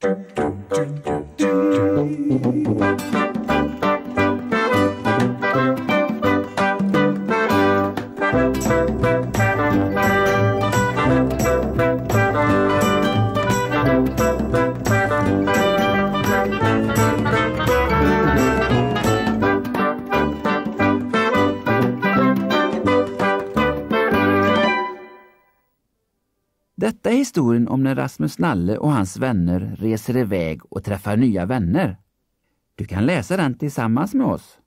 Thank you. Detta är historien om när Rasmus Nalle och hans vänner reser iväg och träffar nya vänner. Du kan läsa den tillsammans med oss.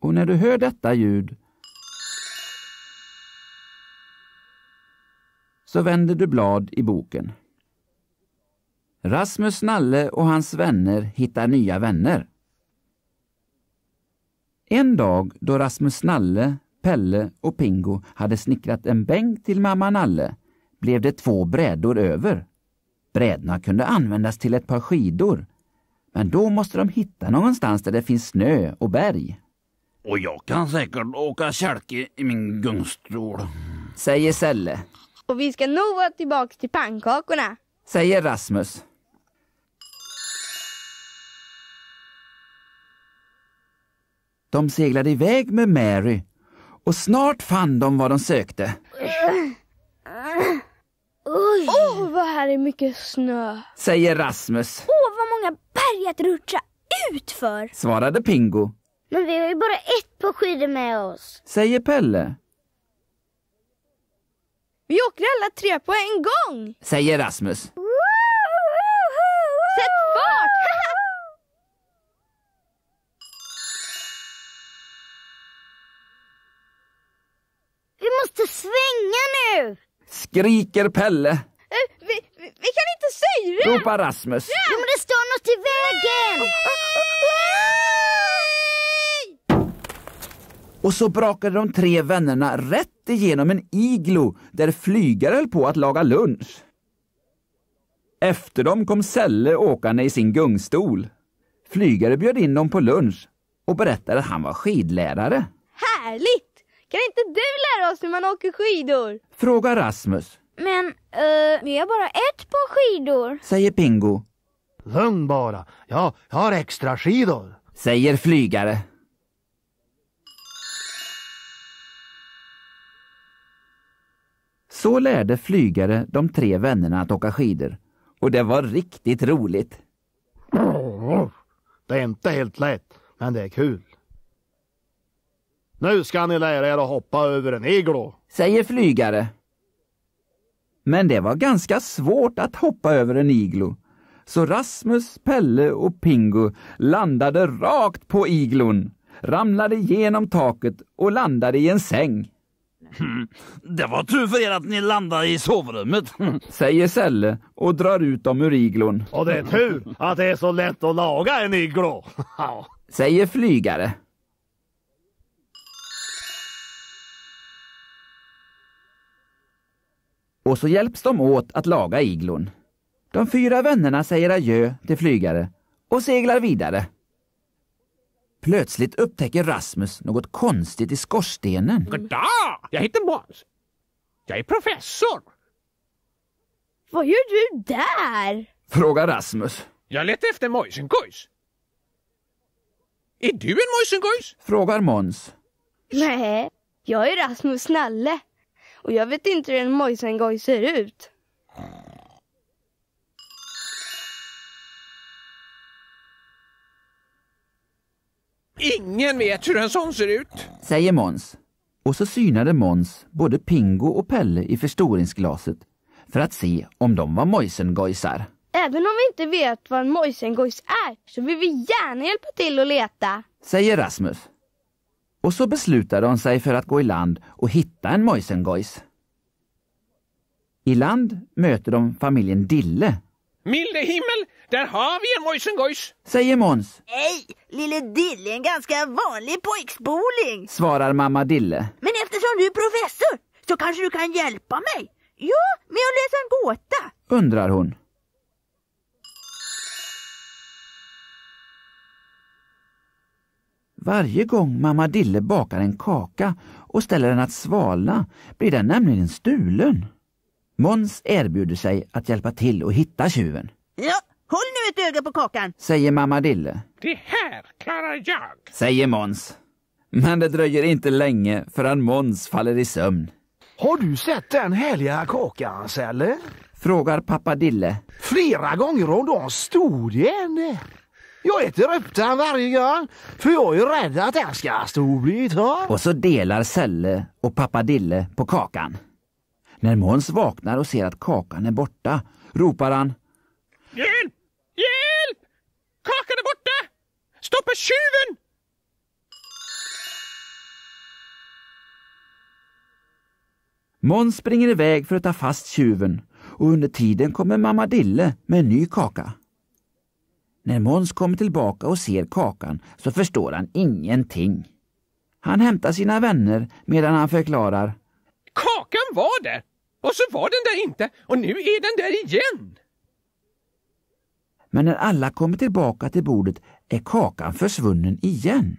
Och när du hör detta ljud så vänder du blad i boken. Rasmus Nalle och hans vänner hittar nya vänner. En dag då Rasmus Nalle, Pelle och Pingo hade snickrat en bänk till mamma Nalle blev det två brädor över. Brädorna kunde användas till ett par skidor. Men då måste de hitta någonstans där det finns snö och berg. Och jag kan säkert åka kälke i min gungstol. Säger Selle. Och vi ska nog vara tillbaka till pannkakorna. Säger Rasmus. De seglade iväg med Mary och snart fann de vad de sökte här är mycket snö. Säger Rasmus. Åh, vad många berg att rutscha utför. Svarade Pingo. Men vi har ju bara ett par skidor med oss. Säger Pelle. Vi åker alla tre på en gång. Säger Rasmus. Sätt fart! Vi måste svänga nu! Skriker Pelle myra! Ropar Rasmus. Jo men det står något i vägen! Och så brakade de tre vännerna rätt igenom en iglo där flygare höll på att laga lunch. Efter dem kom Selle åkande i sin gungstol. Flygare bjöd in dem på lunch och berättade att han var skidlärare. Härligt! Kan inte du lära oss hur man åker skidor? Frågar Rasmus. Men, uh, vi har bara ett par skidor. Säger Pingo. Lugn bara. Ja, jag har extra skidor. Säger flygare. Så lärde flygare de tre vännerna att åka skidor. Och det var riktigt roligt. Det är inte helt lätt, men det är kul. Nu ska ni lära er att hoppa över en iglo. Säger flygare. Men det var ganska svårt att hoppa över en iglo. Så Rasmus, Pelle och Pingo landade rakt på iglon, ramlade genom taket och landade i en säng. Hmm, det var tur för er att ni landade i sovrummet, säger Selle och drar ut dem ur iglon. Och det är tur att det är så lätt att laga en iglo, säger flygare. Och så hjälps de åt att laga iglon. De fyra vännerna säger adjö till flygare och seglar vidare. Plötsligt upptäcker Rasmus något konstigt i skorstenen. Goddag! Jag heter Måns. Jag är professor. Vad gör du där? Frågar Rasmus. Jag letar efter mojsenkojs. Är du en mojsenkojs? Frågar Måns. Nej, jag är Rasmus Nalle. Och jag vet inte hur en mojsengoj ser ut. Ingen vet hur en sån ser ut, säger Måns. Och så synade Måns både Pingo och Pelle i förstoringsglaset för att se om de var mojsengojsar. Även om vi inte vet vad en mojsengojs är så vill vi gärna hjälpa till att leta, säger Rasmus och så beslutade de sig för att gå i land och hitta en Moisengojs. I land möter de familjen Dille. Milde himmel, där har vi en Moisengojs! Säger Måns. Nej, lille Dille är en ganska vanlig pojkspoling! Svarar mamma Dille. Men eftersom du är professor så kanske du kan hjälpa mig? Ja, med att läsa en gåta! Undrar hon. Varje gång mamma Dille bakar en kaka och ställer den att svalna blir den nämligen stulen. Måns erbjuder sig att hjälpa till och hitta tjuven. Ja, håll nu ett öga på kakan, säger mamma Dille. Det här klarar jag, säger Måns. Men det dröjer inte länge förrän Måns faller i sömn. Har du sett den härliga kakan, eller? Frågar pappa Dille. Flera gånger om dagen stod det en jag äter räptan varje gång, för jag är ju rädd att den ska stå och bli torr. Och så delar Selle och pappa Dille på kakan. När Måns vaknar och ser att kakan är borta ropar han Hjälp! Hjälp! Kakan är borta! Stoppa tjuven! Måns springer iväg för att ta fast tjuven och under tiden kommer mamma Dille med en ny kaka. När Måns kommer tillbaka och ser kakan så förstår han ingenting. Han hämtar sina vänner medan han förklarar. Kakan var där! Och så var den där inte och nu är den där igen! Men när alla kommer tillbaka till bordet är kakan försvunnen igen.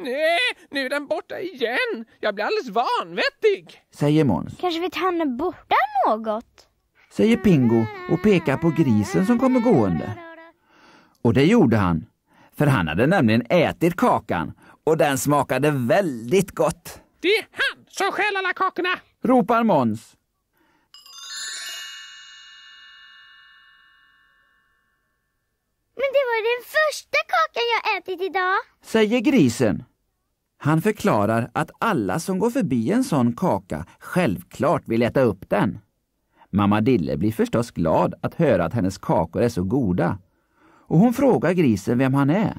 Nej, nu är den borta igen. Jag blir alldeles vanvettig, säger Måns. Kanske vet han är borta något? Säger Pingo och pekar på grisen som kommer gående. Och det gjorde han, för han hade nämligen ätit kakan och den smakade väldigt gott. Det är han som stjäl alla kakorna! ropar Måns. Men det var den första kakan jag ätit idag! Säger grisen. Han förklarar att alla som går förbi en sån kaka självklart vill äta upp den. Mamma Dille blir förstås glad att höra att hennes kakor är så goda och hon frågar grisen vem han är.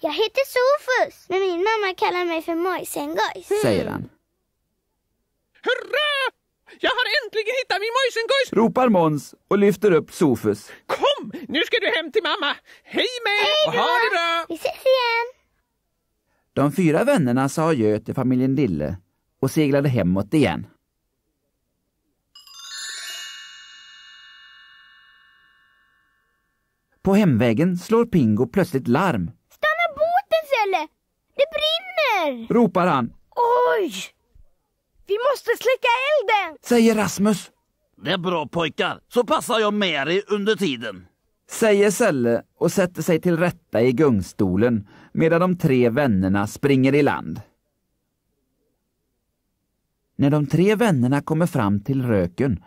Jag heter Sofus, men min mamma kallar mig för Mojsengojs. Mm. Säger han. Hurra! Jag har äntligen hittat min Mojsengojs! Ropar Mons och lyfter upp Sofus. Kom, nu ska du hem till mamma. Hej med Hej och ha det bra! Vi ses igen! De fyra vännerna sa adjö till familjen Dille och seglade hemåt igen. På hemvägen slår Pingo plötsligt larm. Stanna båten, Selle! Det brinner! ropar han. Oj! Vi måste släcka elden! säger Rasmus. Det är bra pojkar, så passar jag med er under tiden. Säger Selle och sätter sig till rätta i gungstolen medan de tre vännerna springer i land. När de tre vännerna kommer fram till röken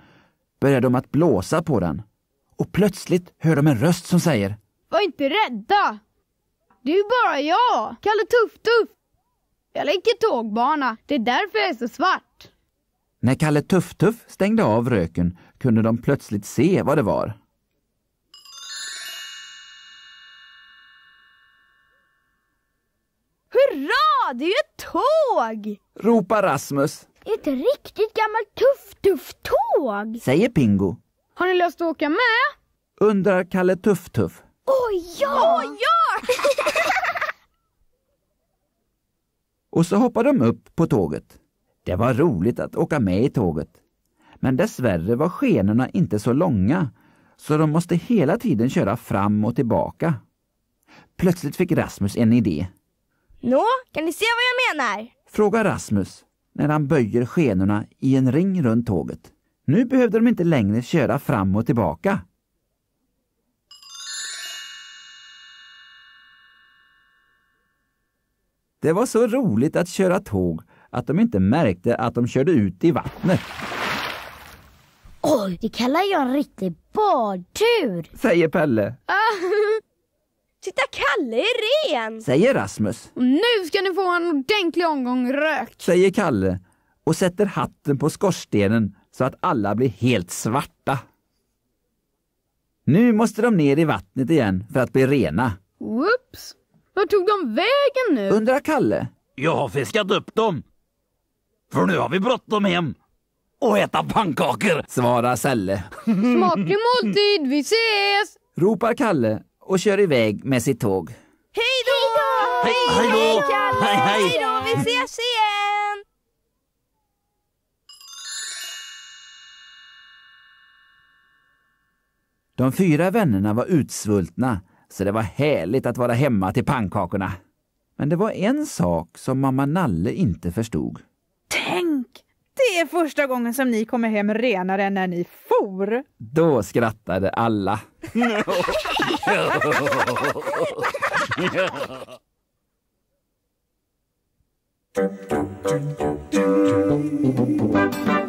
börjar de att blåsa på den och plötsligt hör de en röst som säger Var inte rädda! Det är ju bara jag, Kalle Tuff-Tuff. Jag leker tågbana, det är därför jag är så svart. När Kalle Tuff-Tuff stängde av röken kunde de plötsligt se vad det var. Hurra, det är ju ett tåg! ropar Rasmus. Ett riktigt gammalt Tuff-Tuff-tåg! säger Pingo har ni lust att åka med? Undrar Kalle Tuff-Tuff. Åh oh, ja! Oh, ja! och så hoppade de upp på tåget. Det var roligt att åka med i tåget. Men dessvärre var skenorna inte så långa så de måste hela tiden köra fram och tillbaka. Plötsligt fick Rasmus en idé. Nå, kan ni se vad jag menar? Frågar Rasmus när han böjer skenorna i en ring runt tåget. Nu behövde de inte längre köra fram och tillbaka. Det var så roligt att köra tåg att de inte märkte att de körde ut i vattnet. Oj, det kallar jag en riktig badtur! Säger Pelle. Titta, Kalle är ren! Säger Rasmus. Och nu ska ni få en ordentlig omgång rök! Säger Kalle och sätter hatten på skorstenen så att alla blir helt svarta. Nu måste de ner i vattnet igen för att bli rena. Whoops! Var tog de vägen nu? Undrar Kalle. Jag har fiskat upp dem. För nu har vi bråttom hem och äta pannkakor, svarar Selle. Smaklig måltid, vi ses! ropar Kalle och kör iväg med sitt tåg. Hej då! Hej, då hej, Kalle! Hej, hej. hej då, vi ses igen! De fyra vännerna var utsvultna, så det var härligt att vara hemma till pannkakorna. Men det var en sak som mamma Nalle inte förstod. Tänk! Det är första gången som ni kommer hem renare än när ni for! Då skrattade alla.